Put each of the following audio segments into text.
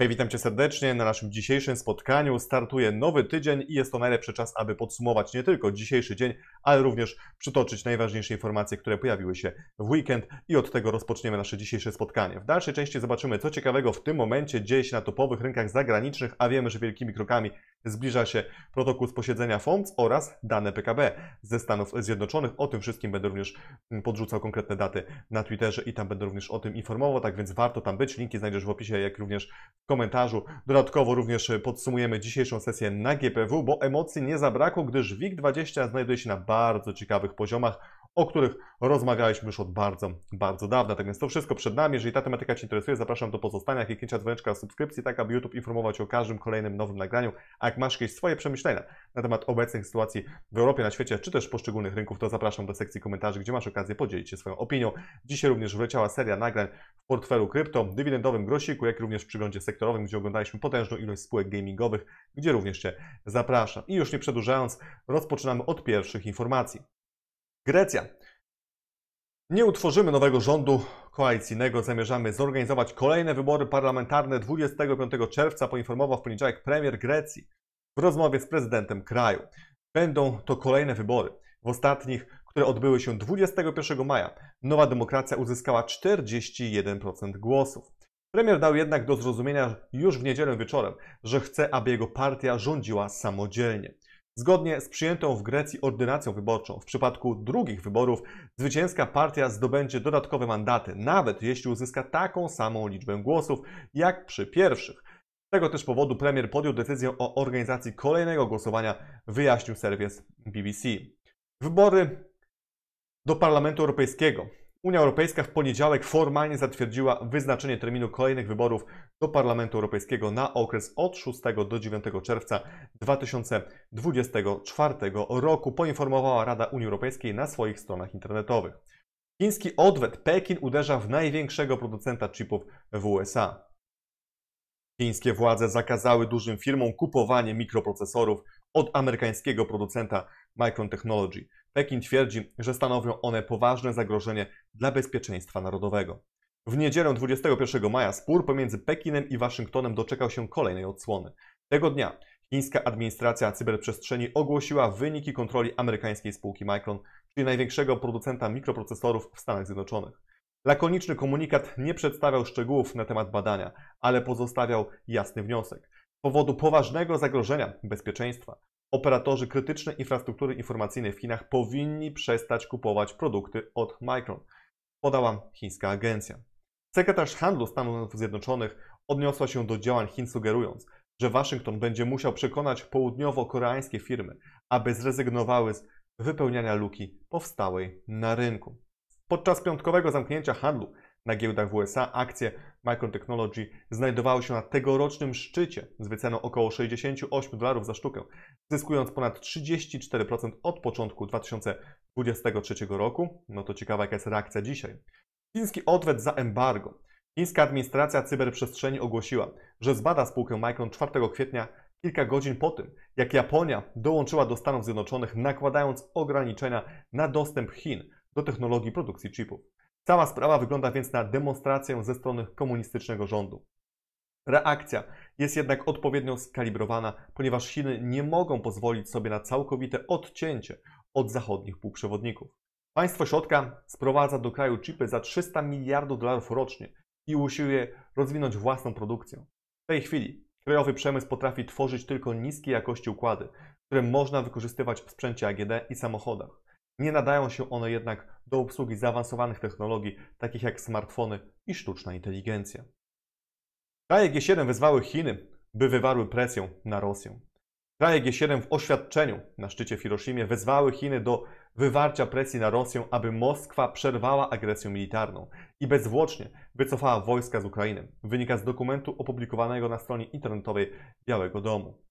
Hej, witam Cię serdecznie. Na naszym dzisiejszym spotkaniu startuje nowy tydzień i jest to najlepszy czas, aby podsumować nie tylko dzisiejszy dzień, ale również przytoczyć najważniejsze informacje, które pojawiły się w weekend i od tego rozpoczniemy nasze dzisiejsze spotkanie. W dalszej części zobaczymy, co ciekawego w tym momencie dzieje się na topowych rynkach zagranicznych, a wiemy, że wielkimi krokami Zbliża się protokół z posiedzenia FOMC oraz dane PKB ze Stanów Zjednoczonych. O tym wszystkim będę również mm, podrzucał konkretne daty na Twitterze i tam będę również o tym informował, tak więc warto tam być. Linki znajdziesz w opisie, jak również w komentarzu. Dodatkowo również e, podsumujemy dzisiejszą sesję na GPW, bo emocji nie zabrakło, gdyż WIG20 znajduje się na bardzo ciekawych poziomach o których rozmawialiśmy już od bardzo, bardzo dawna. Tak więc to wszystko przed nami. Jeżeli ta tematyka Cię interesuje, zapraszam do pozostania, kliknięcia dzwoneczka, subskrypcji, tak aby YouTube informować o każdym kolejnym nowym nagraniu. A jak masz jakieś swoje przemyślenia na temat obecnej sytuacji w Europie, na świecie, czy też poszczególnych rynków, to zapraszam do sekcji komentarzy, gdzie masz okazję podzielić się swoją opinią. Dzisiaj również wleciała seria nagrań w portfelu krypto, dywidendowym grosiku, jak również w przeglądzie sektorowym, gdzie oglądaliśmy potężną ilość spółek gamingowych, gdzie również Cię zapraszam. I już nie przedłużając, rozpoczynamy od pierwszych informacji. Grecja. Nie utworzymy nowego rządu koalicyjnego. Zamierzamy zorganizować kolejne wybory parlamentarne 25 czerwca, poinformował w poniedziałek premier Grecji w rozmowie z prezydentem kraju. Będą to kolejne wybory. W ostatnich, które odbyły się 21 maja, Nowa Demokracja uzyskała 41% głosów. Premier dał jednak do zrozumienia już w niedzielę wieczorem, że chce, aby jego partia rządziła samodzielnie. Zgodnie z przyjętą w Grecji ordynacją wyborczą, w przypadku drugich wyborów zwycięska partia zdobędzie dodatkowe mandaty, nawet jeśli uzyska taką samą liczbę głosów jak przy pierwszych. Z tego też powodu premier podjął decyzję o organizacji kolejnego głosowania, wyjaśnił serwis BBC. Wybory do Parlamentu Europejskiego Unia Europejska w poniedziałek formalnie zatwierdziła wyznaczenie terminu kolejnych wyborów do Parlamentu Europejskiego na okres od 6 do 9 czerwca 2024 roku, poinformowała Rada Unii Europejskiej na swoich stronach internetowych. Chiński odwet Pekin uderza w największego producenta chipów w USA. Chińskie władze zakazały dużym firmom kupowanie mikroprocesorów od amerykańskiego producenta Micron Technology. Pekin twierdzi, że stanowią one poważne zagrożenie dla bezpieczeństwa narodowego. W niedzielę 21 maja spór pomiędzy Pekinem i Waszyngtonem doczekał się kolejnej odsłony. Tego dnia chińska administracja cyberprzestrzeni ogłosiła wyniki kontroli amerykańskiej spółki Micron, czyli największego producenta mikroprocesorów w Stanach Zjednoczonych. Lakoniczny komunikat nie przedstawiał szczegółów na temat badania, ale pozostawiał jasny wniosek. Z powodu poważnego zagrożenia bezpieczeństwa Operatorzy krytycznej infrastruktury informacyjnej w Chinach powinni przestać kupować produkty od Micron, podała chińska agencja. Sekretarz handlu Stanów Zjednoczonych odniosła się do działań Chin, sugerując, że Waszyngton będzie musiał przekonać południowo-koreańskie firmy, aby zrezygnowały z wypełniania luki powstałej na rynku. Podczas piątkowego zamknięcia handlu na giełdach w USA akcje Micron Technology znajdowały się na tegorocznym szczycie z wyceną około 68 dolarów za sztukę, zyskując ponad 34% od początku 2023 roku. No to ciekawa jaka jest reakcja dzisiaj. Chiński odwet za embargo. Chińska administracja cyberprzestrzeni ogłosiła, że zbada spółkę Micron 4 kwietnia kilka godzin po tym, jak Japonia dołączyła do Stanów Zjednoczonych, nakładając ograniczenia na dostęp Chin do technologii produkcji chipów. Cała sprawa wygląda więc na demonstrację ze strony komunistycznego rządu. Reakcja jest jednak odpowiednio skalibrowana, ponieważ Chiny nie mogą pozwolić sobie na całkowite odcięcie od zachodnich półprzewodników. Państwo środka sprowadza do kraju chipy za 300 miliardów dolarów rocznie i usiłuje rozwinąć własną produkcję. W tej chwili krajowy przemysł potrafi tworzyć tylko niskiej jakości układy, które można wykorzystywać w sprzęcie AGD i samochodach. Nie nadają się one jednak do obsługi zaawansowanych technologii, takich jak smartfony i sztuczna inteligencja. Kraje G7 wezwały Chiny, by wywarły presję na Rosję. Kraje G7 w oświadczeniu na szczycie w Hiroshimie wezwały Chiny do wywarcia presji na Rosję, aby Moskwa przerwała agresję militarną i bezwłocznie wycofała wojska z Ukrainy. Wynika z dokumentu opublikowanego na stronie internetowej Białego Domu.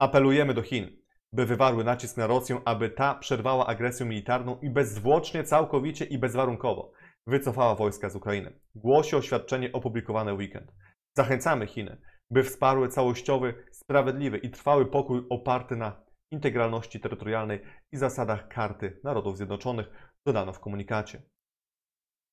Apelujemy do Chin, by wywarły nacisk na Rosję, aby ta przerwała agresję militarną i bezwłocznie, całkowicie i bezwarunkowo wycofała wojska z Ukrainy. Głosi oświadczenie opublikowane weekend. Zachęcamy Chiny, by wsparły całościowy, sprawiedliwy i trwały pokój oparty na integralności terytorialnej i zasadach Karty Narodów Zjednoczonych, dodano w komunikacie.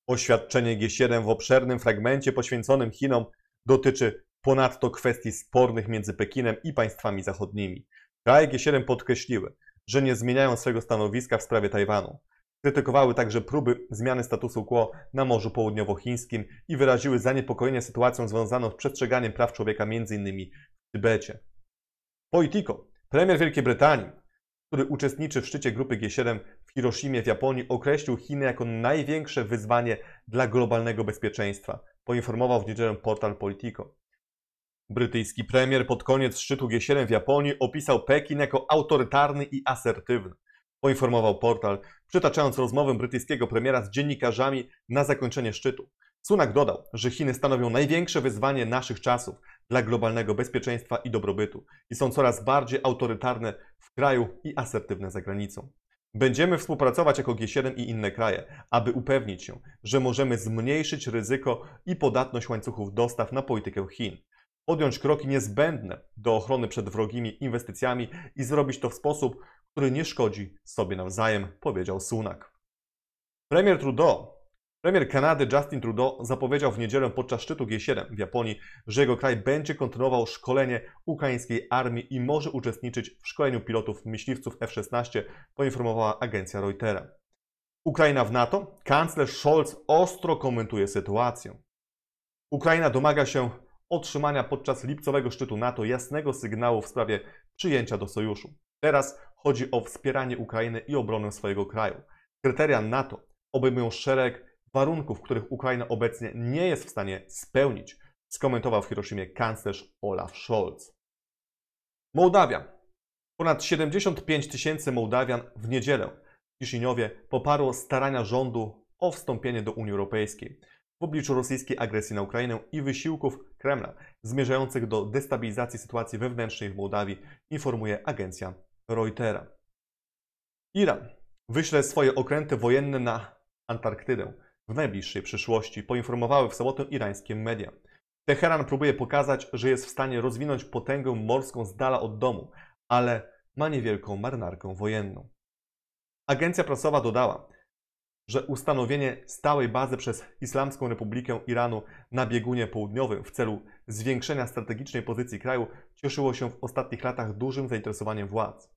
Oświadczenie G7 w obszernym fragmencie poświęconym Chinom dotyczy ponadto kwestii spornych między Pekinem i państwami zachodnimi. Kraje G7 podkreśliły, że nie zmieniają swojego stanowiska w sprawie Tajwanu. Krytykowały także próby zmiany statusu quo na Morzu Południowochińskim i wyraziły zaniepokojenie sytuacją związaną z przestrzeganiem praw człowieka m.in. w Tybecie. Politico, premier Wielkiej Brytanii, który uczestniczy w szczycie grupy G7 w Hiroshimie w Japonii, określił Chiny jako największe wyzwanie dla globalnego bezpieczeństwa, poinformował w niedzielę portal Politico. Brytyjski premier pod koniec szczytu G7 w Japonii opisał Pekin jako autorytarny i asertywny. Poinformował portal, przytaczając rozmowę brytyjskiego premiera z dziennikarzami na zakończenie szczytu. Sunak dodał, że Chiny stanowią największe wyzwanie naszych czasów dla globalnego bezpieczeństwa i dobrobytu i są coraz bardziej autorytarne w kraju i asertywne za granicą. Będziemy współpracować jako G7 i inne kraje, aby upewnić się, że możemy zmniejszyć ryzyko i podatność łańcuchów dostaw na politykę Chin, podjąć kroki niezbędne do ochrony przed wrogimi inwestycjami i zrobić to w sposób, który nie szkodzi sobie nawzajem, powiedział Sunak. Premier Trudeau. Premier Kanady Justin Trudeau zapowiedział w niedzielę podczas szczytu G7 w Japonii, że jego kraj będzie kontynuował szkolenie ukraińskiej armii i może uczestniczyć w szkoleniu pilotów myśliwców F-16, poinformowała agencja Reutera. Ukraina w NATO? Kanclerz Scholz ostro komentuje sytuację. Ukraina domaga się otrzymania podczas lipcowego szczytu NATO jasnego sygnału w sprawie przyjęcia do sojuszu. Teraz chodzi o wspieranie Ukrainy i obronę swojego kraju. Kryteria NATO obejmują szereg warunków, których Ukraina obecnie nie jest w stanie spełnić, skomentował w Hiroshimie kanclerz Olaf Scholz. Mołdawia. Ponad 75 tysięcy Mołdawian w niedzielę w Kiszyniowie poparło starania rządu o wstąpienie do Unii Europejskiej w obliczu rosyjskiej agresji na Ukrainę i wysiłków Kremla zmierzających do destabilizacji sytuacji wewnętrznej w Mołdawii, informuje agencja Reutera. Iran wyśle swoje okręty wojenne na Antarktydę w najbliższej przyszłości, poinformowały w sobotę irańskie media. Teheran próbuje pokazać, że jest w stanie rozwinąć potęgę morską z dala od domu, ale ma niewielką marynarkę wojenną. Agencja prasowa dodała, że ustanowienie stałej bazy przez Islamską Republikę Iranu na biegunie południowym w celu zwiększenia strategicznej pozycji kraju cieszyło się w ostatnich latach dużym zainteresowaniem władz.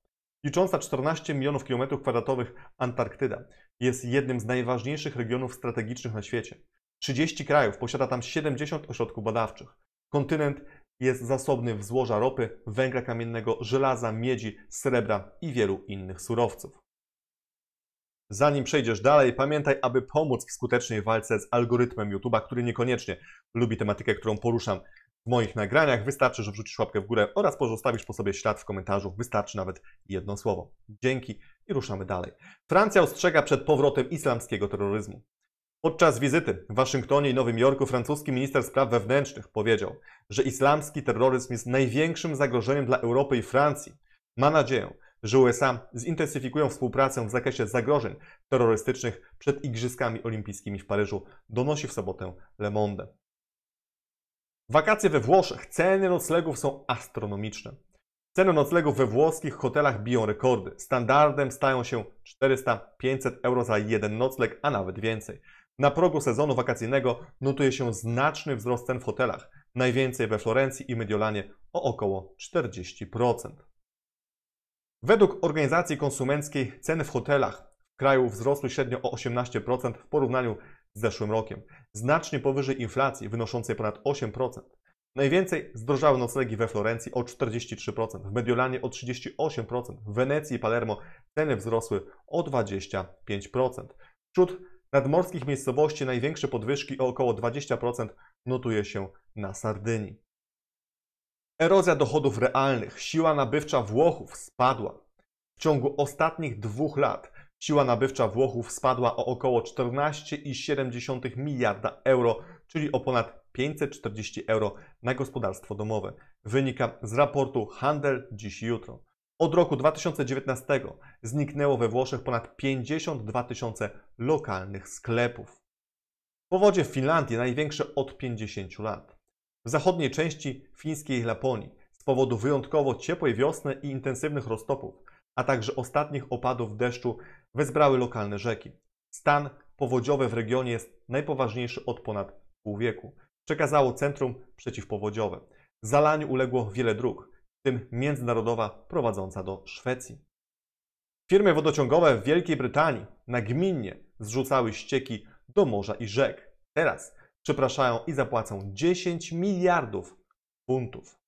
Licząca 14 milionów kilometrów kwadratowych Antarktyda jest jednym z najważniejszych regionów strategicznych na świecie. 30 krajów posiada tam 70 ośrodków badawczych. Kontynent jest zasobny w złoża ropy, węgla kamiennego, żelaza, miedzi, srebra i wielu innych surowców. Zanim przejdziesz dalej, pamiętaj, aby pomóc w skutecznej walce z algorytmem YouTube'a, który niekoniecznie lubi tematykę, którą poruszam w moich nagraniach. Wystarczy, że wrzucisz łapkę w górę oraz pozostawisz po sobie ślad w komentarzu. Wystarczy nawet jedno słowo. Dzięki i ruszamy dalej. Francja ostrzega przed powrotem islamskiego terroryzmu. Podczas wizyty w Waszyngtonie i Nowym Jorku francuski minister spraw wewnętrznych powiedział, że islamski terroryzm jest największym zagrożeniem dla Europy i Francji. Ma nadzieję, że USA zintensyfikują współpracę w zakresie zagrożeń terrorystycznych przed Igrzyskami Olimpijskimi w Paryżu, donosi w sobotę Le Monde. Wakacje we Włoszech. Ceny noclegów są astronomiczne. Ceny noclegów we włoskich hotelach biją rekordy. Standardem stają się 400-500 euro za jeden nocleg, a nawet więcej. Na progu sezonu wakacyjnego notuje się znaczny wzrost cen w hotelach. Najwięcej we Florencji i Mediolanie o około 40%. Według organizacji konsumenckiej ceny w hotelach w kraju wzrosły średnio o 18% w porównaniu z zeszłym rokiem, znacznie powyżej inflacji wynoszącej ponad 8%. Najwięcej zdrożały noclegi we Florencji o 43%, w Mediolanie o 38%, w Wenecji i Palermo ceny wzrosły o 25%. Wśród nadmorskich miejscowości największe podwyżki o około 20% notuje się na Sardynii. Erozja dochodów realnych, siła nabywcza Włochów spadła. W ciągu ostatnich dwóch lat siła nabywcza Włochów spadła o około 14,7 miliarda euro, czyli o ponad 540 euro na gospodarstwo domowe. Wynika z raportu Handel dziś jutro. Od roku 2019 zniknęło we Włoszech ponad 52 tysiące lokalnych sklepów. Powodzie w Finlandii największe od 50 lat. W zachodniej części fińskiej Laponii z powodu wyjątkowo ciepłej wiosny i intensywnych roztopów, a także ostatnich opadów deszczu wezbrały lokalne rzeki. Stan powodziowy w regionie jest najpoważniejszy od ponad pół wieku. Przekazało Centrum Przeciwpowodziowe. Zalaniu uległo wiele dróg, w tym międzynarodowa prowadząca do Szwecji. Firmy wodociągowe w Wielkiej Brytanii nagminnie zrzucały ścieki do morza i rzek. Teraz przepraszają i zapłacą 10 miliardów funtów.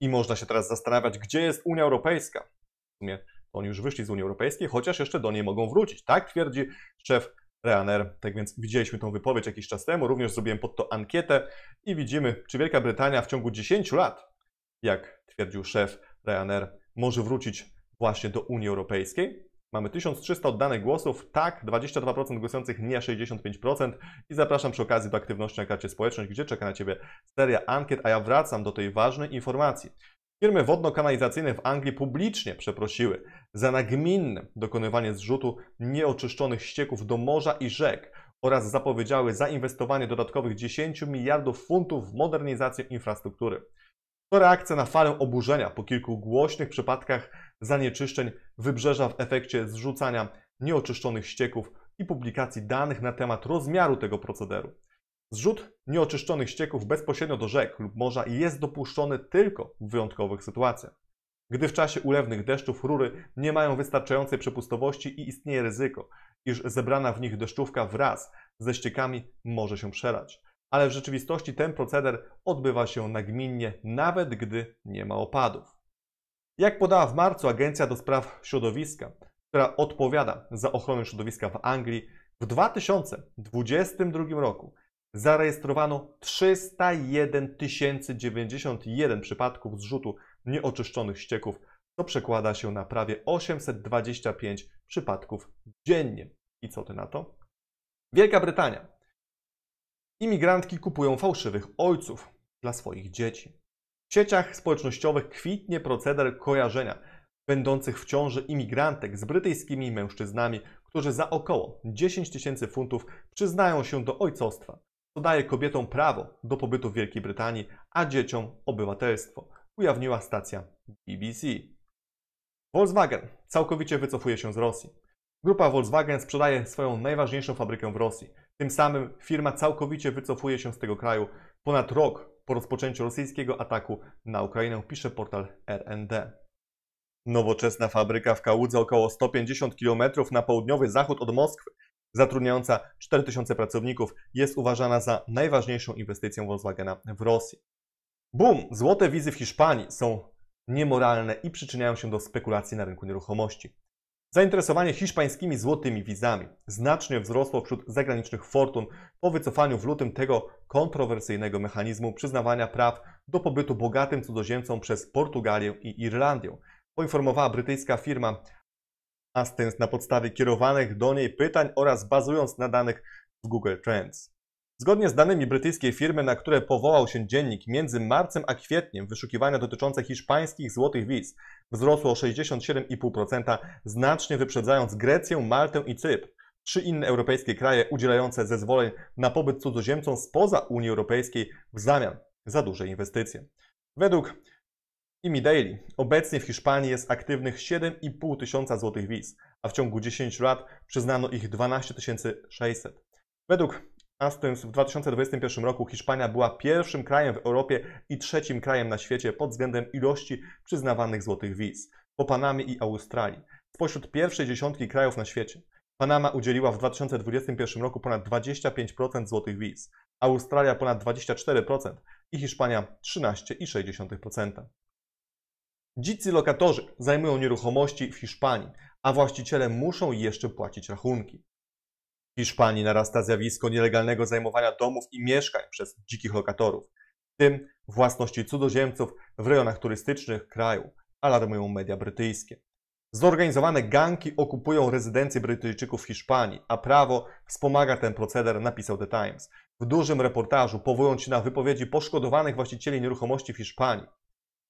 I można się teraz zastanawiać, gdzie jest Unia Europejska. W sumie oni już wyszli z Unii Europejskiej, chociaż jeszcze do niej mogą wrócić. Tak twierdzi szef Ryanair. Tak więc widzieliśmy tą wypowiedź jakiś czas temu, również zrobiłem pod to ankietę i widzimy, czy Wielka Brytania w ciągu 10 lat, jak twierdził szef Ryanair, może wrócić właśnie do Unii Europejskiej. Mamy 1300 oddanych głosów, tak, 22% głosujących nie, 65%. I zapraszam przy okazji do aktywności na karcie społeczność, gdzie czeka na Ciebie seria ankiet, a ja wracam do tej ważnej informacji. Firmy wodno-kanalizacyjne w Anglii publicznie przeprosiły za nagminne dokonywanie zrzutu nieoczyszczonych ścieków do morza i rzek oraz zapowiedziały zainwestowanie dodatkowych 10 miliardów funtów w modernizację infrastruktury. To reakcja na falę oburzenia po kilku głośnych przypadkach zanieczyszczeń wybrzeża w efekcie zrzucania nieoczyszczonych ścieków i publikacji danych na temat rozmiaru tego procederu. Zrzut nieoczyszczonych ścieków bezpośrednio do rzek lub morza jest dopuszczony tylko w wyjątkowych sytuacjach. Gdy w czasie ulewnych deszczów rury nie mają wystarczającej przepustowości i istnieje ryzyko, iż zebrana w nich deszczówka wraz ze ściekami może się przelać. Ale w rzeczywistości ten proceder odbywa się nagminnie, nawet gdy nie ma opadów. Jak podała w marcu Agencja do Spraw Środowiska, która odpowiada za ochronę środowiska w Anglii, w 2022 roku zarejestrowano 301 091 przypadków zrzutu nieoczyszczonych ścieków, co przekłada się na prawie 825 przypadków dziennie. I co ty na to? Wielka Brytania. Imigrantki kupują fałszywych ojców dla swoich dzieci. W sieciach społecznościowych kwitnie proceder kojarzenia będących w ciąży imigrantek z brytyjskimi mężczyznami, którzy za około 10 tysięcy funtów przyznają się do ojcostwa. To daje kobietom prawo do pobytu w Wielkiej Brytanii, a dzieciom obywatelstwo, ujawniła stacja BBC. Volkswagen całkowicie wycofuje się z Rosji. Grupa Volkswagen sprzedaje swoją najważniejszą fabrykę w Rosji. Tym samym firma całkowicie wycofuje się z tego kraju. Ponad rok po rozpoczęciu rosyjskiego ataku na Ukrainę, pisze portal RND. Nowoczesna fabryka w Kałudze około 150 km na południowy zachód od Moskwy, zatrudniająca 4000 pracowników, jest uważana za najważniejszą inwestycją Volkswagena w Rosji. Bum! Złote wizy w Hiszpanii są niemoralne i przyczyniają się do spekulacji na rynku nieruchomości. Zainteresowanie hiszpańskimi złotymi wizami znacznie wzrosło wśród zagranicznych fortun po wycofaniu w lutym tego kontrowersyjnego mechanizmu przyznawania praw do pobytu bogatym cudzoziemcom przez Portugalię i Irlandię, poinformowała brytyjska firma Astens na podstawie kierowanych do niej pytań oraz bazując na danych w Google Trends. Zgodnie z danymi brytyjskiej firmy, na które powołał się dziennik, między marcem a kwietniem wyszukiwania dotyczące hiszpańskich złotych wiz wzrosło o 67,5%, znacznie wyprzedzając Grecję, Maltę i Cypr. Trzy inne europejskie kraje udzielające zezwoleń na pobyt cudzoziemcom spoza Unii Europejskiej w zamian za duże inwestycje. Według IMI Daily obecnie w Hiszpanii jest aktywnych 7,5 tysiąca złotych wiz, a w ciągu 10 lat przyznano ich 12 600. Według w 2021 roku Hiszpania była pierwszym krajem w Europie i trzecim krajem na świecie pod względem ilości przyznawanych złotych wiz, po Panamie i Australii, spośród pierwszej dziesiątki krajów na świecie. Panama udzieliła w 2021 roku ponad 25% złotych wiz, Australia ponad 24% i Hiszpania 13,6%. Dzicy lokatorzy zajmują nieruchomości w Hiszpanii, a właściciele muszą jeszcze płacić rachunki. W Hiszpanii narasta zjawisko nielegalnego zajmowania domów i mieszkań przez dzikich lokatorów, w tym własności cudzoziemców w rejonach turystycznych kraju, alarmują media brytyjskie. Zorganizowane ganki okupują rezydencje Brytyjczyków w Hiszpanii, a prawo wspomaga ten proceder, napisał The Times. W dużym reportażu powołując się na wypowiedzi poszkodowanych właścicieli nieruchomości w Hiszpanii.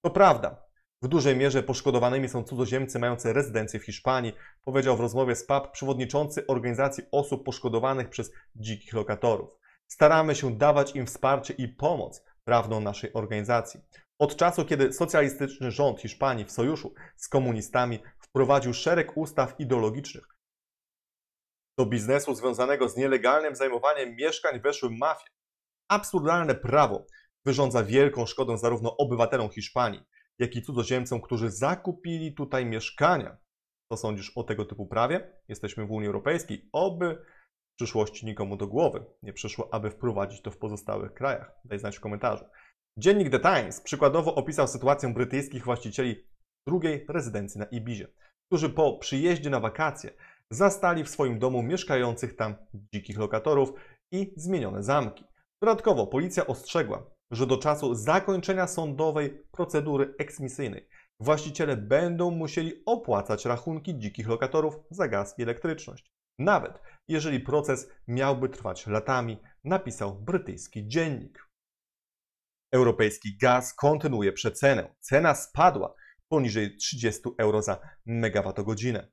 To prawda, w dużej mierze poszkodowanymi są cudzoziemcy mający rezydencję w Hiszpanii, powiedział w rozmowie z PAP przewodniczący organizacji osób poszkodowanych przez dzikich lokatorów. Staramy się dawać im wsparcie i pomoc prawną naszej organizacji. Od czasu, kiedy socjalistyczny rząd Hiszpanii w sojuszu z komunistami wprowadził szereg ustaw ideologicznych, do biznesu związanego z nielegalnym zajmowaniem mieszkań weszły mafie. Absurdalne prawo wyrządza wielką szkodę zarówno obywatelom Hiszpanii, jak i cudzoziemcom, którzy zakupili tutaj mieszkania. Co sądzisz o tego typu prawie? Jesteśmy w Unii Europejskiej. Oby w przyszłości nikomu do głowy nie przyszło, aby wprowadzić to w pozostałych krajach. Daj znać w komentarzu. Dziennik The Times przykładowo opisał sytuację brytyjskich właścicieli drugiej rezydencji na Ibizie, którzy po przyjeździe na wakacje zastali w swoim domu mieszkających tam dzikich lokatorów i zmienione zamki. Dodatkowo policja ostrzegła, że do czasu zakończenia sądowej procedury eksmisyjnej właściciele będą musieli opłacać rachunki dzikich lokatorów za gaz i elektryczność. Nawet jeżeli proces miałby trwać latami, napisał brytyjski dziennik. Europejski gaz kontynuuje przecenę. Cena spadła poniżej 30 euro za megawattogodzinę.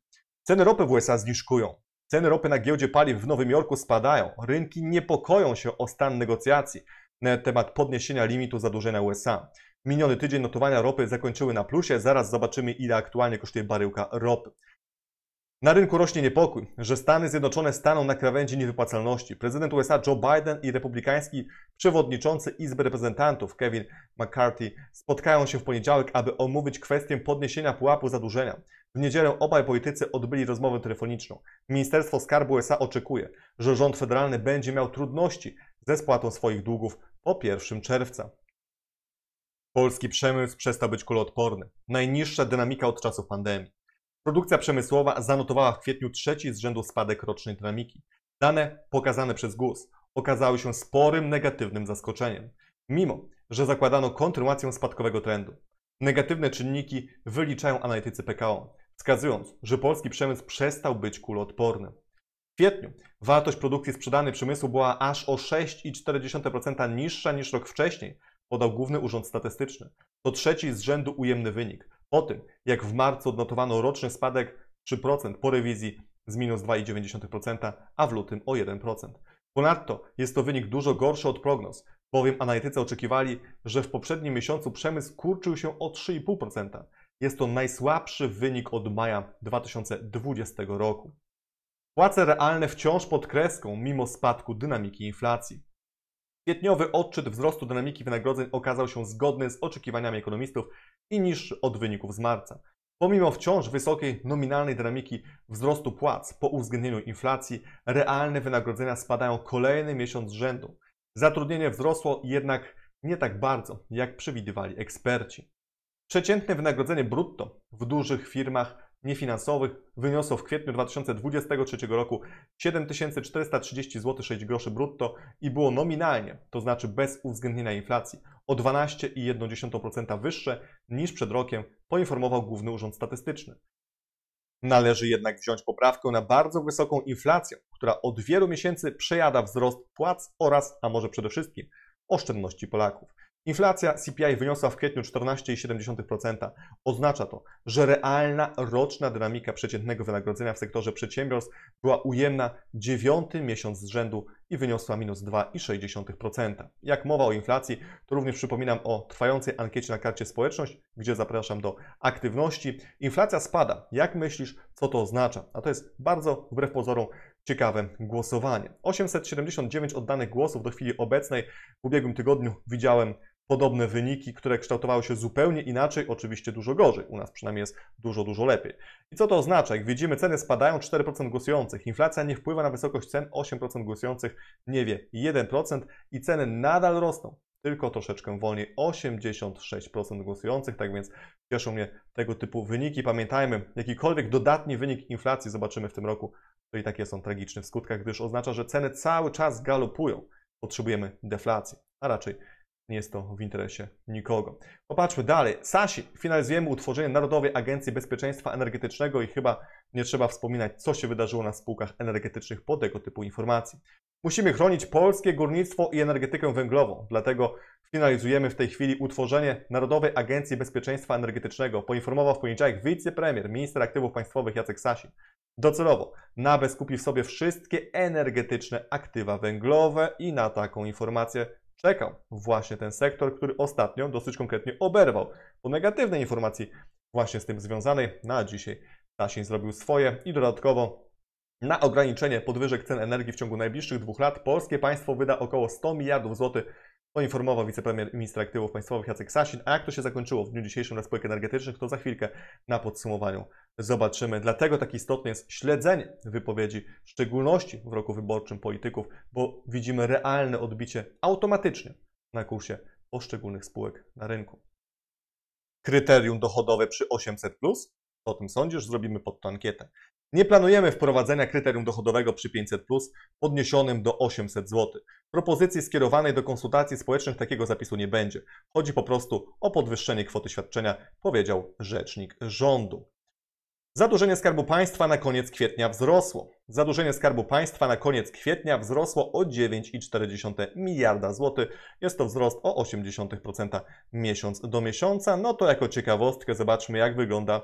Ceny ropy w USA zniżkują. Ceny ropy na giełdzie paliw w Nowym Jorku spadają. Rynki niepokoją się o stan negocjacji na temat podniesienia limitu zadłużenia USA. Miniony tydzień notowania ropy zakończyły na plusie, zaraz zobaczymy ile aktualnie kosztuje baryłka ropy. Na rynku rośnie niepokój, że Stany Zjednoczone staną na krawędzi niewypłacalności. Prezydent USA Joe Biden i republikański przewodniczący Izby Reprezentantów Kevin McCarthy spotkają się w poniedziałek, aby omówić kwestię podniesienia pułapu zadłużenia. W niedzielę obaj politycy odbyli rozmowę telefoniczną. Ministerstwo Skarbu USA oczekuje, że rząd federalny będzie miał trudności ze spłatą swoich długów po 1 czerwca. Polski przemysł przestał być kuloodporny. Najniższa dynamika od czasów pandemii. Produkcja przemysłowa zanotowała w kwietniu trzeci z rzędu spadek rocznej dynamiki. Dane pokazane przez GUS okazały się sporym negatywnym zaskoczeniem, mimo że zakładano kontynuację spadkowego trendu. Negatywne czynniki wyliczają analitycy PKO, wskazując, że polski przemysł przestał być kuloodporny. W kwietniu wartość produkcji sprzedanej przemysłu była aż o 6,4% niższa niż rok wcześniej, podał Główny Urząd Statystyczny. To trzeci z rzędu ujemny wynik. Po tym, jak w marcu odnotowano roczny spadek 3% po rewizji z minus 2,9%, a w lutym o 1%. Ponadto jest to wynik dużo gorszy od prognoz, bowiem analitycy oczekiwali, że w poprzednim miesiącu przemysł kurczył się o 3,5%. Jest to najsłabszy wynik od maja 2020 roku. Płace realne wciąż pod kreską mimo spadku dynamiki inflacji. Kwietniowy odczyt wzrostu dynamiki wynagrodzeń okazał się zgodny z oczekiwaniami ekonomistów i niższy od wyników z marca. Pomimo wciąż wysokiej nominalnej dynamiki wzrostu płac po uwzględnieniu inflacji, realne wynagrodzenia spadają kolejny miesiąc z rzędu. Zatrudnienie wzrosło jednak nie tak bardzo, jak przewidywali eksperci. Przeciętne wynagrodzenie brutto w dużych firmach niefinansowych wyniosło w kwietniu 2023 roku 7430 zł 6 groszy brutto i było nominalnie, to znaczy bez uwzględnienia inflacji, o 12,1% wyższe niż przed rokiem, poinformował Główny Urząd Statystyczny. Należy jednak wziąć poprawkę na bardzo wysoką inflację, która od wielu miesięcy przejada wzrost płac oraz, a może przede wszystkim, oszczędności Polaków. Inflacja CPI wyniosła w kwietniu 14,7%. Oznacza to, że realna roczna dynamika przeciętnego wynagrodzenia w sektorze przedsiębiorstw była ujemna dziewiąty miesiąc z rzędu i wyniosła minus 2,6%. Jak mowa o inflacji, to również przypominam o trwającej ankiecie na karcie społeczność, gdzie zapraszam do aktywności. Inflacja spada. Jak myślisz, co to oznacza? A to jest bardzo wbrew pozorom ciekawe głosowanie. 879 oddanych głosów do chwili obecnej. W ubiegłym tygodniu widziałem podobne wyniki, które kształtowały się zupełnie inaczej, oczywiście dużo gorzej. U nas przynajmniej jest dużo, dużo lepiej. I co to oznacza? Jak widzimy, ceny spadają 4% głosujących, inflacja nie wpływa na wysokość cen, 8% głosujących nie wie, 1% i ceny nadal rosną. Tylko troszeczkę wolniej, 86% głosujących, tak więc cieszą mnie tego typu wyniki. Pamiętajmy, jakikolwiek dodatni wynik inflacji zobaczymy w tym roku, to i takie są tragiczne w skutkach, gdyż oznacza, że ceny cały czas galopują. Potrzebujemy deflacji, a raczej nie jest to w interesie nikogo. Popatrzmy dalej. SASI. Finalizujemy utworzenie Narodowej Agencji Bezpieczeństwa Energetycznego i chyba nie trzeba wspominać, co się wydarzyło na spółkach energetycznych po tego typu informacji. Musimy chronić polskie górnictwo i energetykę węglową, dlatego finalizujemy w tej chwili utworzenie Narodowej Agencji Bezpieczeństwa Energetycznego, poinformował w poniedziałek wicepremier, minister aktywów państwowych Jacek Sasi. Docelowo NABE skupi w sobie wszystkie energetyczne aktywa węglowe i na taką informację czekał właśnie ten sektor, który ostatnio dosyć konkretnie oberwał. Po negatywnej informacji właśnie z tym związanej na dzisiaj Sasin zrobił swoje i dodatkowo na ograniczenie podwyżek cen energii w ciągu najbliższych dwóch lat polskie państwo wyda około 100 miliardów złotych poinformował wicepremier i minister aktywów państwowych Jacek Sasin. A jak to się zakończyło w dniu dzisiejszym na spółek energetycznych, to za chwilkę na podsumowaniu zobaczymy. Dlatego tak istotne jest śledzenie wypowiedzi, w szczególności w roku wyborczym polityków, bo widzimy realne odbicie automatycznie na kursie poszczególnych spółek na rynku. Kryterium dochodowe przy 800+, plus? o tym sądzisz, zrobimy pod to ankietę. Nie planujemy wprowadzenia kryterium dochodowego przy 500 podniesionym do 800 zł. Propozycji skierowanej do konsultacji społecznych takiego zapisu nie będzie. Chodzi po prostu o podwyższenie kwoty świadczenia, powiedział rzecznik rządu. Zadłużenie Skarbu Państwa na koniec kwietnia wzrosło. Zadłużenie Skarbu Państwa na koniec kwietnia wzrosło o 9,4 miliarda złotych. Jest to wzrost o 0,8% miesiąc do miesiąca. No to jako ciekawostkę zobaczmy, jak wygląda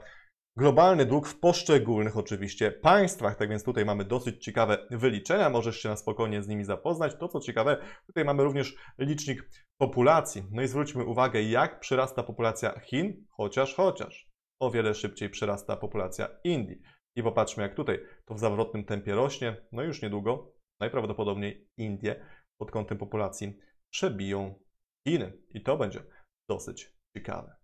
globalny dług w poszczególnych oczywiście państwach. Tak więc tutaj mamy dosyć ciekawe wyliczenia, możesz się na spokojnie z nimi zapoznać. To co ciekawe, tutaj mamy również licznik populacji. No i zwróćmy uwagę, jak przyrasta populacja Chin, chociaż, chociaż o wiele szybciej przyrasta populacja Indii. I popatrzmy jak tutaj, to w zawrotnym tempie rośnie, no już niedługo najprawdopodobniej Indie pod kątem populacji przebiją Chiny. I to będzie dosyć ciekawe.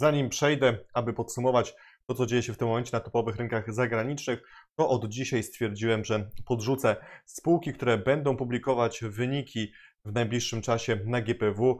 Zanim przejdę, aby podsumować to, co dzieje się w tym momencie na topowych rynkach zagranicznych, to od dzisiaj stwierdziłem, że podrzucę spółki, które będą publikować wyniki w najbliższym czasie na GPW.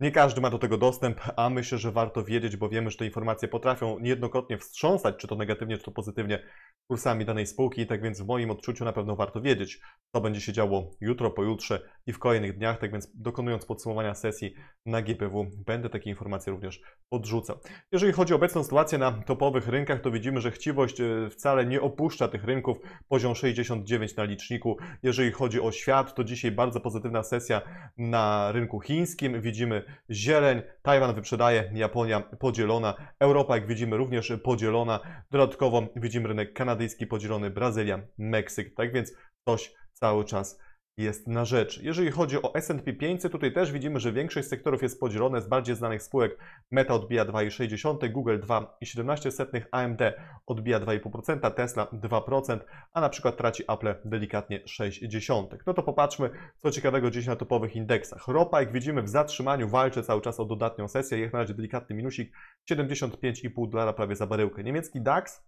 Nie każdy ma do tego dostęp, a myślę, że warto wiedzieć, bo wiemy, że te informacje potrafią niejednokrotnie wstrząsać, czy to negatywnie, czy to pozytywnie, kursami danej spółki. Tak więc w moim odczuciu na pewno warto wiedzieć, co będzie się działo jutro, pojutrze i w kolejnych dniach. Tak więc dokonując podsumowania sesji na GPW, będę takie informacje również podrzucał. Jeżeli chodzi o obecną sytuację na topowych rynkach, to widzimy, że chciwość e, wcale nie opuszcza tych rynków. Poziom 69 na liczniku. Jeżeli chodzi o świat, to dzisiaj bardzo pozytywna sesja na rynku chińskim. Widzimy zieleń, Tajwan wyprzedaje, Japonia podzielona, Europa jak widzimy również podzielona, dodatkowo widzimy rynek kanadyjski podzielony, Brazylia, Meksyk, tak więc coś cały czas jest na rzecz. Jeżeli chodzi o S&P 500, tutaj też widzimy, że większość sektorów jest podzielone z bardziej znanych spółek. Meta odbija 2,6%, Google 2,17%, AMD odbija 2,5%, Tesla 2%, a na przykład traci Apple delikatnie 0,6%. No to popatrzmy, co ciekawego gdzieś na topowych indeksach. Ropa, jak widzimy, w zatrzymaniu walczy cały czas o dodatnią sesję, jak na razie delikatny minusik, 75,5 dolara prawie za baryłkę. Niemiecki DAX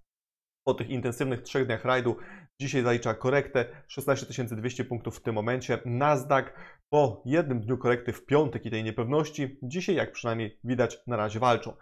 po tych intensywnych trzech dniach rajdu dzisiaj zalicza korektę 200 punktów w tym momencie. Nasdaq po jednym dniu korekty w piątek i tej niepewności dzisiaj, jak przynajmniej widać, na razie walczą.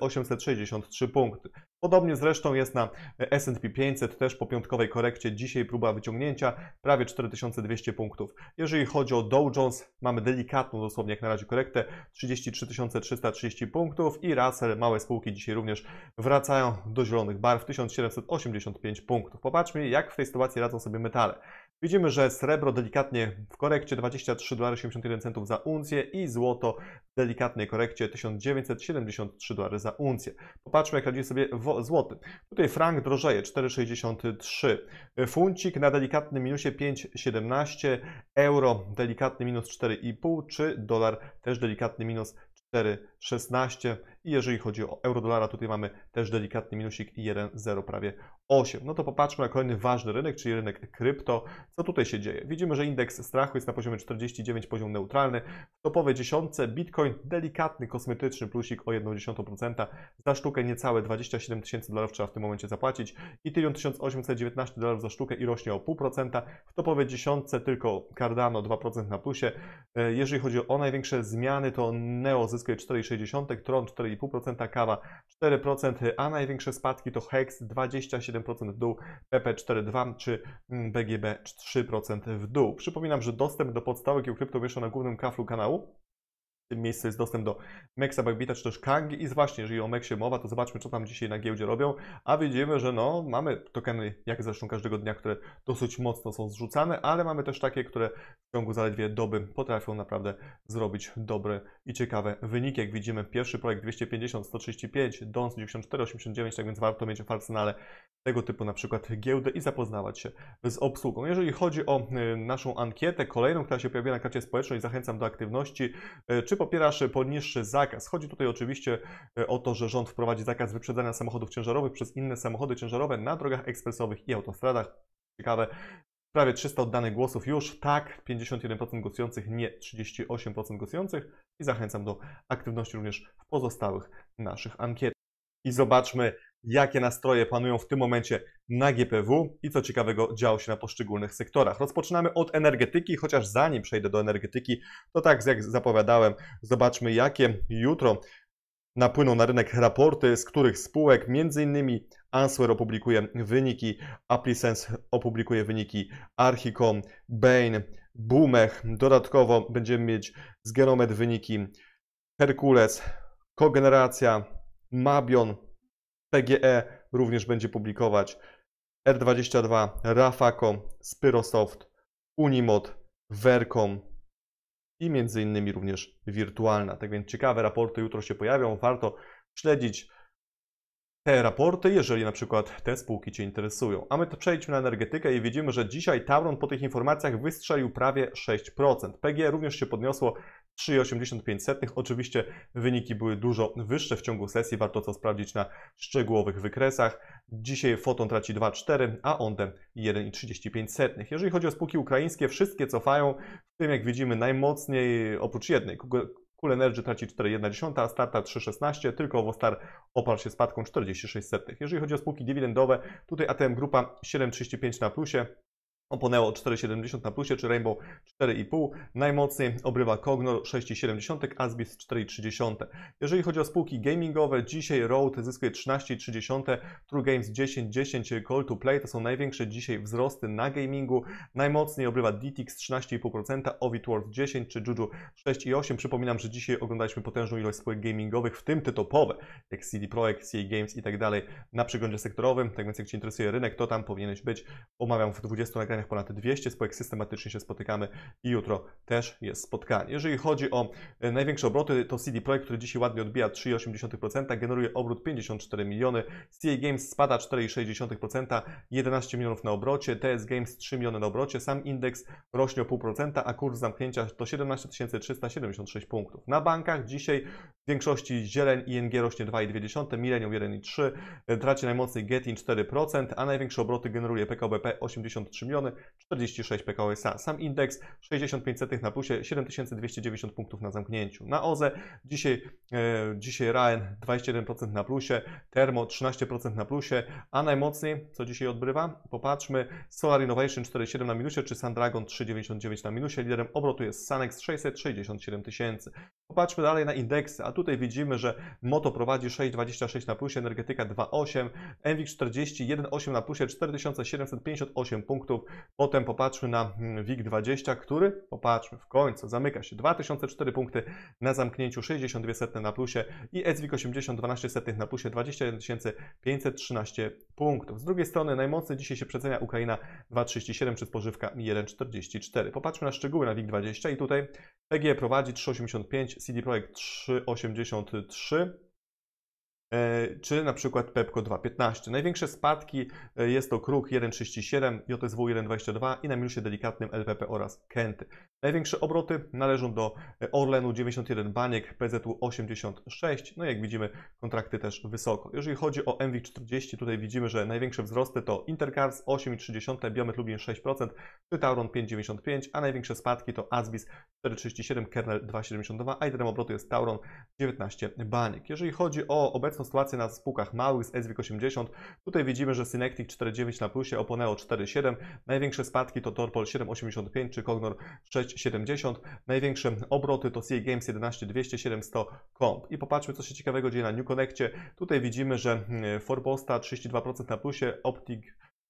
863 punkty. Podobnie zresztą jest na e, S&P 500, też po piątkowej korekcie, dzisiaj próba wyciągnięcia, prawie 4200 punktów. Jeżeli chodzi o Dow Jones, mamy delikatną dosłownie jak na razie korektę, 33330 punktów i Russell, małe spółki dzisiaj również wracają do zielonych barw, 1785 punktów. Popatrzmy jak w tej sytuacji radzą sobie metale. Widzimy, że srebro delikatnie w korekcie 23,81 za uncję i złoto w delikatnej korekcie 1973 dolary za uncję. Popatrzmy, jak radzi sobie złoty. Tutaj frank drożeje 4,63, funcik na delikatnym minusie 5,17, euro delikatny minus 4,5 czy dolar też delikatny minus 4 16. I jeżeli chodzi o euro-dolara, tutaj mamy też delikatny minusik 1,0 prawie 8. No to popatrzmy na kolejny ważny rynek, czyli rynek krypto. Co tutaj się dzieje? Widzimy, że indeks strachu jest na poziomie 49, poziom neutralny. W topowe dziesiątce Bitcoin delikatny, kosmetyczny plusik o 0,1%. Za sztukę niecałe 27 tysięcy dolarów trzeba w tym momencie zapłacić. Ethereum 1819 dolarów za sztukę i rośnie o 0,5%. W topowe dziesiątce tylko Cardano 2% na plusie. E, jeżeli chodzi o największe zmiany, to Neo zyskuje 4,6%. 4,6, tron 4,5%, kawa 4%, a największe spadki to HEX 27% w dół, PP 4,2 czy BGB mm, 3% w dół. Przypominam, że dostęp do podstawek i krypto wieszą na głównym kaflu kanału tym miejscu jest dostęp do Mexa Bagbita czy też Kangi. I właśnie, jeżeli o Mexie mowa, to zobaczmy, co tam dzisiaj na giełdzie robią. A widzimy, że no, mamy tokeny, jak zresztą każdego dnia, które dosyć mocno są zrzucane, ale mamy też takie, które w ciągu zaledwie doby potrafią naprawdę zrobić dobre i ciekawe wyniki. Jak widzimy, pierwszy projekt 250, 135, DONS 94, 89, tak więc warto mieć w arsenale tego typu na przykład giełdę i zapoznawać się z obsługą. Jeżeli chodzi o y, naszą ankietę, kolejną, która się pojawia na karcie społecznej, zachęcam do aktywności. Y, czy popierasz y, poniższy zakaz? Chodzi tutaj oczywiście o to, że rząd wprowadzi zakaz wyprzedzania samochodów ciężarowych przez inne samochody ciężarowe na drogach ekspresowych i autostradach. Ciekawe, Prawie 300 oddanych głosów już, tak, 51% głosujących, nie, 38% głosujących i zachęcam do aktywności również w pozostałych naszych ankietach. I zobaczmy, jakie nastroje panują w tym momencie na GPW i co ciekawego działo się na poszczególnych sektorach. Rozpoczynamy od energetyki, chociaż zanim przejdę do energetyki, to tak jak zapowiadałem, zobaczmy jakie jutro napłyną na rynek raporty, z których spółek m.in. Answer opublikuje wyniki, AppliSense opublikuje wyniki, Archicom, Bain, Boomech. Dodatkowo będziemy mieć z Genomet wyniki Herkules, Kogeneracja, Mabion, PGE również będzie publikować, R22, Rafacom, Spyrosoft, Unimod, Vercom i między innymi również Wirtualna. Tak więc ciekawe raporty jutro się pojawią, warto śledzić te raporty, jeżeli na przykład te spółki Cię interesują. A my to przejdźmy na energetykę i widzimy, że dzisiaj Tauron po tych informacjach wystrzelił prawie 6%. PGE również się podniosło 3,85. Oczywiście wyniki były dużo wyższe w ciągu sesji, warto to sprawdzić na szczegółowych wykresach. Dzisiaj foton traci 2,4, a Onde 1,35. Jeżeli chodzi o spółki ukraińskie, wszystkie cofają, w tym jak widzimy najmocniej oprócz jednej. Cool Energy traci 4,1, Starta 3,16, tylko wostar oparł się spadką 46. Jeżeli chodzi o spółki dywidendowe, tutaj ATM Grupa 7,35 na plusie, Oponeo 4,70 na plusie, czy Rainbow 4,5. Najmocniej obrywa Cognor 6,7, Asbis 4,30. Jeżeli chodzi o spółki gamingowe, dzisiaj Road zyskuje 13,30, True Games 10,10, Call to Play to są największe dzisiaj wzrosty na gamingu. Najmocniej obrywa DTX 13,5%, Ovitworth 10 czy Juju 6,8. Przypominam, że dzisiaj oglądaliśmy potężną ilość spółek gamingowych, w tym te topowe, jak CD Projekt, CA Games i tak dalej, na przeglądzie sektorowym. Tak więc jak Cię interesuje rynek, to tam powinieneś być. Omawiam w 20 nagraniach spotkaniach ponad 200 spółek, systematycznie się spotykamy i jutro też jest spotkanie. Jeżeli chodzi o e, największe obroty, to CD Projekt, który dzisiaj ładnie odbija 3,8%, generuje obrót 54 miliony, CA Games spada 4,6%, 11 milionów na obrocie, TS Games 3 miliony na obrocie, sam indeks rośnie o 0,5%, a kurs zamknięcia to 17 376 punktów. Na bankach dzisiaj w większości zieleń ING rośnie 2,2, Millennium 1,3, e, traci najmocniej Getin 4%, a największe obroty generuje PKBP 83 miliony, strony, 46 PKO Sam indeks 65 na plusie, 7290 punktów na zamknięciu. Na OZE dzisiaj, e, dzisiaj RAN 21% na plusie, Termo 13% na plusie, a najmocniej, co dzisiaj odbrywa? Popatrzmy, Solar Innovation 4,7 na minusie, czy Sandragon 3,99 na minusie. Liderem obrotu jest Sanex 667 tysięcy. Popatrzmy dalej na indeksy, a tutaj widzimy, że Moto prowadzi 6,26 na plusie, Energetyka 2,8, MWIG 40, 1,8 na plusie, 4758 punktów. Potem popatrzmy na hmm, WIG 20, który, popatrzmy, w końcu zamyka się 2004 punkty na zamknięciu, 62 setne na plusie i SWIG 80, 12 setnych na plusie, 21 513 punktów. Z drugiej strony najmocniej dzisiaj się przecenia Ukraina 2,37 przy spożywka 1,44. Popatrzmy na szczegóły na WIG 20 i tutaj PG e prowadzi 3,85, CD Projekt 383 E, czy na przykład Pepco 2.15. Największe spadki e, jest to Kruk 1.37, JSW 1.22 i na minusie delikatnym LPP oraz Kenty. Największe obroty należą do e, Orlenu 91 baniek, PZU 86, no jak widzimy kontrakty też wysoko. Jeżeli chodzi o MW40, tutaj widzimy, że największe wzrosty to Intercars 8,3, Biomet Lublin 6%, czy Tauron 5,95, a największe spadki to Asbis 4,37, Kernel 2,72, a jedynym obrotu jest Tauron 19 baniek. Jeżeli chodzi o obecność obecną sytuację na spółkach małych z SWIG 80. Tutaj widzimy, że Synectic 4,9 na plusie, Oponeo 4,7. Największe spadki to Torpol 7,85 czy Cognor 6,70. Największe obroty to CA Games 11,200, 700 Comp. I popatrzmy, co się ciekawego dzieje na New Connectie. Tutaj widzimy, że e, Forbosta 32% na plusie, Optic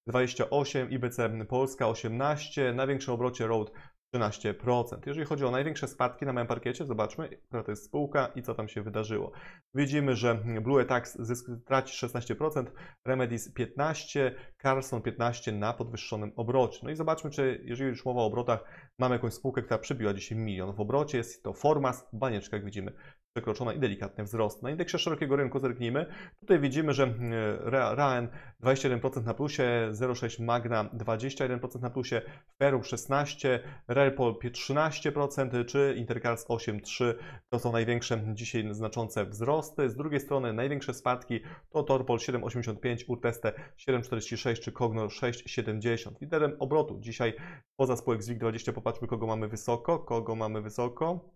28, IBC Polska 18, największe obrocie Road 13%. Jeżeli chodzi o największe spadki na moim parkiecie, zobaczmy, która to jest spółka i co tam się wydarzyło. Widzimy, że Blue Tax zysk traci 16%, Remedies 15%, Carlson 15% na podwyższonym obrocie. No i zobaczmy, czy jeżeli już mowa o obrotach, mamy jakąś spółkę, która przebiła dzisiaj milion w obrocie. Jest to Formas, banieczka, jak widzimy, przekroczona i delikatny wzrost. Na indeksie szerokiego rynku zerknijmy. Tutaj widzimy, że e, RAN 21% na plusie, 0,6 Magna 21% na plusie, Peru 16, Relpol 13% czy Intercars 8,3%. To są największe dzisiaj znaczące wzrosty. Z drugiej strony największe spadki to Torpol 7,85, Urteste 7,46 czy Cognor 6,70. Liderem obrotu dzisiaj poza spółek ZWIG 20 popatrzmy kogo mamy wysoko, kogo mamy wysoko.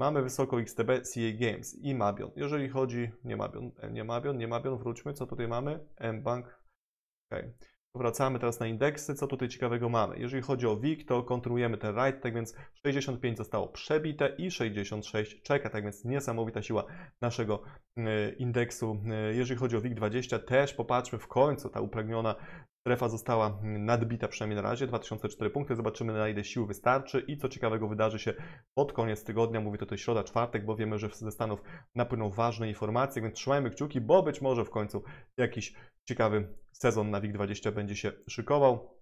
Mamy wysoko XTB, CA Games i Mabion. Jeżeli chodzi, nie Mabion, e, nie Mabion, nie Mabion, wróćmy, co tutaj mamy? mBank, ok. Wracamy teraz na indeksy, co tutaj ciekawego mamy. Jeżeli chodzi o WIG, to kontynuujemy ten ride, tak więc 65 zostało przebite i 66 czeka, tak więc niesamowita siła naszego e, indeksu. E, jeżeli chodzi o WIG20, też popatrzmy w końcu, ta upragniona Strefa została mm, nadbita przynajmniej na razie, 2004 punkty. Zobaczymy na ile sił wystarczy i co ciekawego wydarzy się pod koniec tygodnia. Mówię to tutaj środa, czwartek, bo wiemy, że ze Stanów napłyną ważne informacje, więc trzymajmy kciuki, bo być może w końcu jakiś ciekawy sezon na WIG20 będzie się szykował.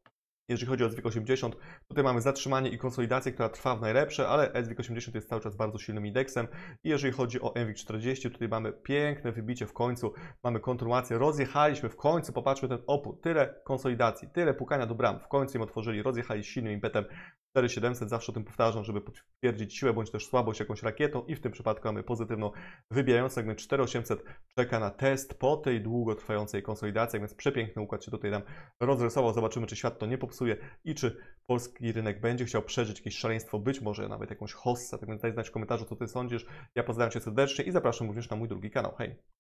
Jeżeli chodzi o SWIK 80 tutaj mamy zatrzymanie i konsolidację, która trwa w najlepsze, ale SWIK 80 jest cały czas bardzo silnym indeksem. I jeżeli chodzi o MWIG40, tutaj mamy piękne wybicie w końcu, mamy kontynuację, rozjechaliśmy w końcu, popatrzmy ten opór, tyle konsolidacji, tyle pukania do bram, w końcu im otworzyli, rozjechali silnym impetem, 4700, zawsze o tym powtarzam, żeby potwierdzić siłę bądź też słabość jakąś rakietą i w tym przypadku mamy pozytywną wybijającą, więc 4800 czeka na test po tej długotrwającej konsolidacji, więc przepiękny układ się tutaj nam rozrysował, zobaczymy czy świat to nie popsuje i czy polski rynek będzie chciał przeżyć jakieś szaleństwo, być może nawet jakąś hossę, tak więc daj znać w komentarzu co Ty sądzisz, ja pozdrawiam Cię serdecznie i zapraszam również na mój drugi kanał, hej!